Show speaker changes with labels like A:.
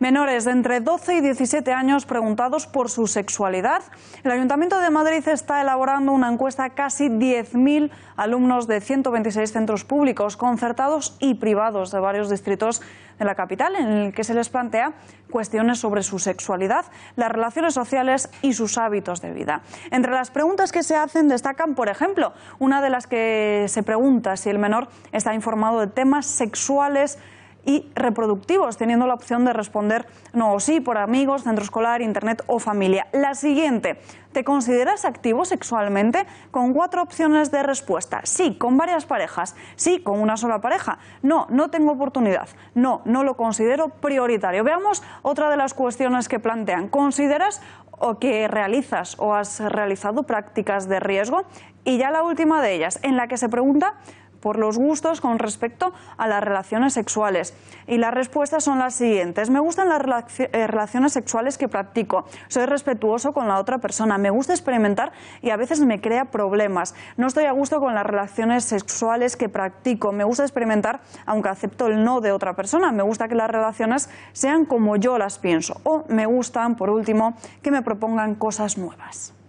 A: Menores de entre 12 y 17 años preguntados por su sexualidad. El Ayuntamiento de Madrid está elaborando una encuesta a casi 10.000 alumnos de 126 centros públicos, concertados y privados de varios distritos de la capital, en el que se les plantea cuestiones sobre su sexualidad, las relaciones sociales y sus hábitos de vida. Entre las preguntas que se hacen destacan, por ejemplo, una de las que se pregunta si el menor está informado de temas sexuales y reproductivos, teniendo la opción de responder no o sí por amigos, centro escolar, internet o familia. La siguiente, ¿te consideras activo sexualmente? Con cuatro opciones de respuesta. Sí, con varias parejas. Sí, con una sola pareja. No, no tengo oportunidad. No, no lo considero prioritario. Veamos otra de las cuestiones que plantean. ¿Consideras o que realizas o has realizado prácticas de riesgo? Y ya la última de ellas, en la que se pregunta por los gustos con respecto a las relaciones sexuales. Y las respuestas son las siguientes. Me gustan las eh, relaciones sexuales que practico. Soy respetuoso con la otra persona. Me gusta experimentar y a veces me crea problemas. No estoy a gusto con las relaciones sexuales que practico. Me gusta experimentar aunque acepto el no de otra persona. Me gusta que las relaciones sean como yo las pienso. O me gustan, por último, que me propongan cosas nuevas.